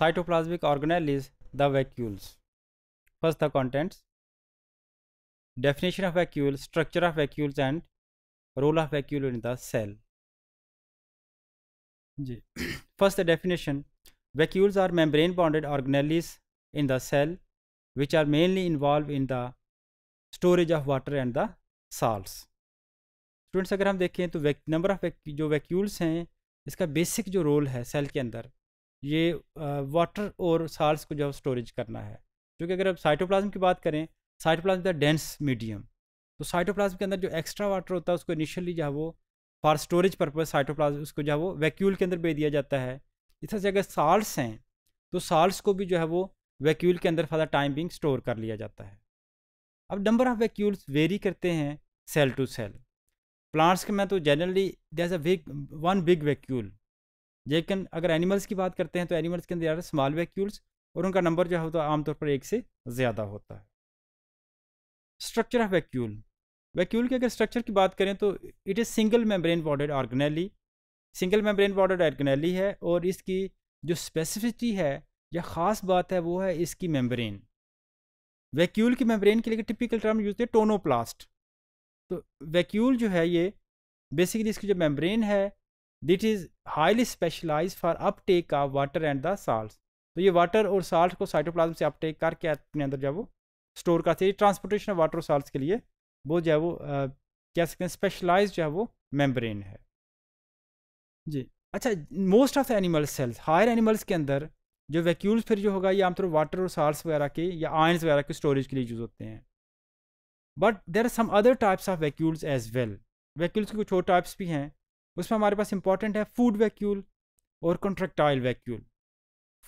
cytoplasmic organelle is the vacuoles. First the contents, definition of vacuole, structure of vacuoles and role of vacuole in the cell. First the definition, vacuoles are membrane bounded organelles in the cell which are mainly involved in the storage of water and the salts. Students अगर हम देखें तो number of जो vacuoles हैं इसका basic जो role है cell के अंदर ये वाटर और साल्स को जो है स्टोरेज करना है क्योंकि अगर आप साइटोप्लाज्म की बात करें साइटोप्लाज्म द डेंस मीडियम तो साइटोप्लाज्म के अंदर जो एक्स्ट्रा वाटर होता है उसको इनिशियली जो है वो फॉर स्टोरेज पर्पज साइटोप्लाज्म उसको जो है वो वैक्यूल के अंदर भेज दिया जाता है इस तरह से अगर साल्ट्स हैं तो साल्ट्स को भी जो है वो वैक्यूल के अंदर for the time being store कर लिया जाता है अब नंबर ऑफ़ वैक्यूल्स वेरी करते हैं सेल टू सेल प्लांट्स के में तो generally they one big vacuole लेकिन अगर एनिमल्स की बात करते हैं तो एनिमल्स के अंदर स्मॉल वैक्यूल्स और उनका नंबर जो है तो आमतौर पर एक से ज़्यादा होता है स्ट्रक्चर ऑफ वैक्यूल वैक्यूल के अगर स्ट्रक्चर की बात करें तो it is single membrane bounded organelle single membrane bounded organelle है और इसकी जो स्पेसिफिसिटी है या ख़ास बात है वो है इसकी मेम्ब्रेन वैक्यूल की मेम्ब्रेन के लिए टिपिकल टर्म यूज है टोनोप्लास्ट तो वैक्यूल जो है ये बेसिकली इसकी जो मेम्ब्रेन है that is highly specialise for uptake of water and the salt तो ये वाटर और साल्ट को साइटोप्लाज्म से अपटेक करके अपने अंदर जो है वो स्टोर करते हैं ट्रांसपोर्टेशन ऑफ वाटर और साल्ट के लिए वो जो है वो कह सकते हैं स्पेशलाइज जो है वो मेम्ब्रेन है जी अच्छा most of the animal cells higher animals के अंदर जो वैक्यूल्स फिर जो होगा ये आमतौर पर वाटर और साल्ट वगैरह के या आयंस वगैरह के स्टोरेज के लिए यूज़ होते हैं but there are some other types of vacuoles as well vacuoles के कुछ और टाइप्स भी हैं उसमें हमारे पास इंपॉर्टेंट है फूड वैक्यूल और कॉन्ट्रेक्टाइल वैक्यूल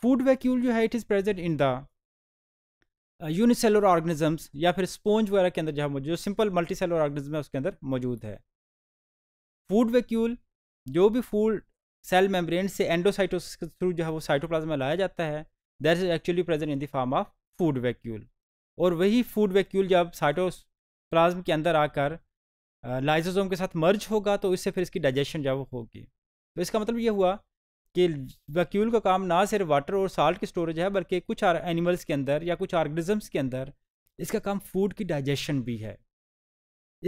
फूड वैक्यूल जो है it is present in the unicellular organisms या फिर स्पोंज वगैरह के अंदर जो है सिंपल मल्टी सेलर ऑर्गेनिज्म है उसके अंदर मौजूद है फूड वैक्यूल जो भी फूड सेल मेम्ब्रेन से एंडोसाइटोसिस के थ्रू जो है वो साइटोप्लाज्म में लाया जाता है that is actually present in the form of food vacuole और वही फूड वैक्यूल जब साइटोप्लाज्म के अंदर आकर लाइजोजोम के साथ मर्ज होगा तो इससे फिर इसकी डाइजेशन जब होगी तो इसका मतलब ये हुआ कि वैक्यूल का काम ना सिर्फ वाटर और साल्ट की स्टोरेज है बल्कि कुछ एनिमल्स के अंदर या कुछ ऑर्गेनिजम्स के अंदर इसका काम फूड की डाइजेशन भी है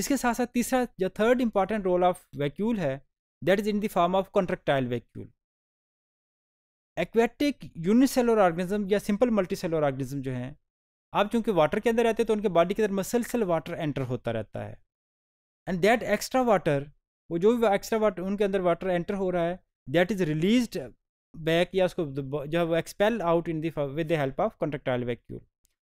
इसके साथ साथ तीसरा या third important role of vacuole है that is in the form of contractile vacuole aquatic unicellular organism या सिंपल मल्टी सेलर ऑर्गेनिज्म जो हैं आप चूँकि वाटर के अंदर रहते हैं तो उनके बॉडी के अंदर मसलसल वाटर एंटर होता रहता है एंड दैट एक्स्ट्रा वाटर वो जो भी एक्स्ट्रा वाटर उनके अंदर वाटर एंटर हो रहा है दैट इज़ रिलीज बैक या उसको जो है वो expel out in with the help of contractile vacuole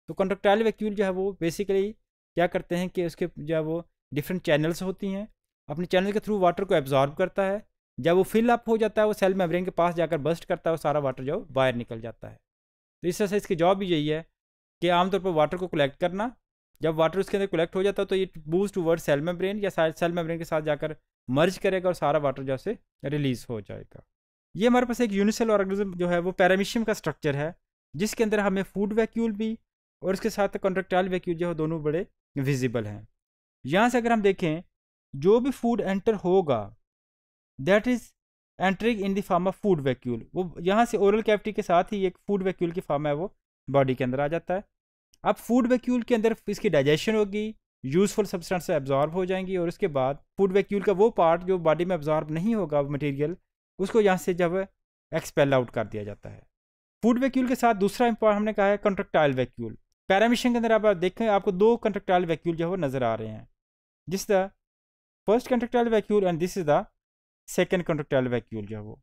तो कंट्रक्टाइल वैक्यूल जो है वो बेसिकली क्या करते हैं कि उसके जो है वो डिफरेंट चैनल्स होती हैं अपने चैनल के थ्रू वाटर को एब्जॉर्ब करता है जब वो फिल अप हो जाता है वो सेल मेम्ब्रेन के पास जाकर बस्ट करता है वो सारा वाटर जो बाहर निकल जाता है तो इस तरह से इसकी जॉब भी यही है कि आमतौर पर वाटर को कलेक्ट करना जब वाटर उसके अंदर कलेक्ट हो जाता है तो ये बूज टू वर्ड सेल मेम्ब्रेन या सेल मेम्ब्रेन के साथ जाकर मर्ज करेगा और सारा वाटर जो है रिलीज हो जाएगा ये हमारे पास एक यूनिसेल ऑर्गेनिज्म जो है वो पैरामिशियम का स्ट्रक्चर है जिसके अंदर हमें फूड वैक्यूल भी और इसके साथ कॉन्ट्रेक्टाइल वैक्यूल जो है दोनों बड़े विजिबल हैं यहाँ से अगर हम देखें जो भी फूड एंटर होगा that is entering in the form of food vacuole वो यहाँ से ओरल कैविटी के साथ ही एक फूड वैक्यूल की फॉर्म है वो बॉडी के अंदर आ जाता है अब फूड वैक्यूल के अंदर इसकी डाइजेशन होगी यूज़फुल सब्सटेंस एब्जॉर्ब हो जाएंगी और उसके बाद फूड वैक्यूल का वो पार्ट जो बॉडी में एब्जॉर्ब नहीं होगा मटेरियल उसको यहाँ से जब एक्सपेल आउट कर दिया जाता है फूड वैक्यूल के साथ दूसरा इम्पॉर्ट हमने कहा है कंट्रक्टाइल वैक्यूल पैरामिशन के अंदर आप देखें आपको दो कंट्रक्टाइल वैक्यूल जो है नज़र आ रहे हैं जिस the first contractile vacuole and this is the second contractile vacuole जो है वो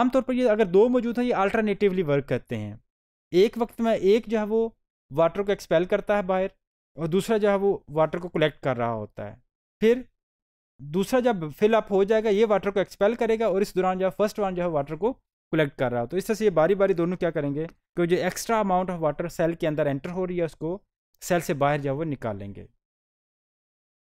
आमतौर पर ये अगर दो मौजूद हैं ये अल्टरनेटिवली वर्क करते हैं एक वक्त में एक जो है वो वाटर को एक्सपेल करता है बाहर और दूसरा जो है वो वाटर को कलेक्ट कर रहा होता है फिर दूसरा जब फिलअप हो जाएगा ये वाटर को एक्सपेल करेगा और इस दौरान जो है फर्स्ट वन जो है वाटर को कलेक्ट कर रहा हो तो इस तरह से ये बारी बारी दोनों क्या करेंगे कि जो extra amount of water cell के अंदर एंटर हो रही है उसको सेल से बाहर जो है वो निकालेंगे